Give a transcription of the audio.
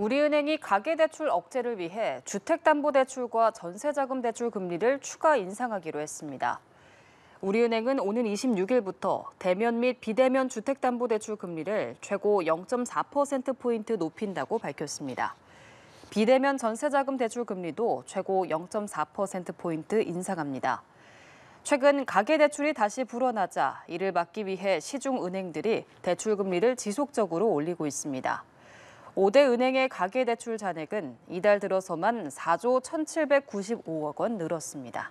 우리은행이 가계대출 억제를 위해 주택담보대출과 전세자금대출 금리를 추가 인상하기로 했습니다. 우리은행은 오는 26일부터 대면 및 비대면 주택담보대출 금리를 최고 0.4%포인트 높인다고 밝혔습니다. 비대면 전세자금 대출 금리도 최고 0.4%포인트 인상합니다. 최근 가계대출이 다시 불어나자 이를 막기 위해 시중은행들이 대출금리를 지속적으로 올리고 있습니다. 5대 은행의 가계대출 잔액은 이달 들어서만 4조 1,795억 원 늘었습니다.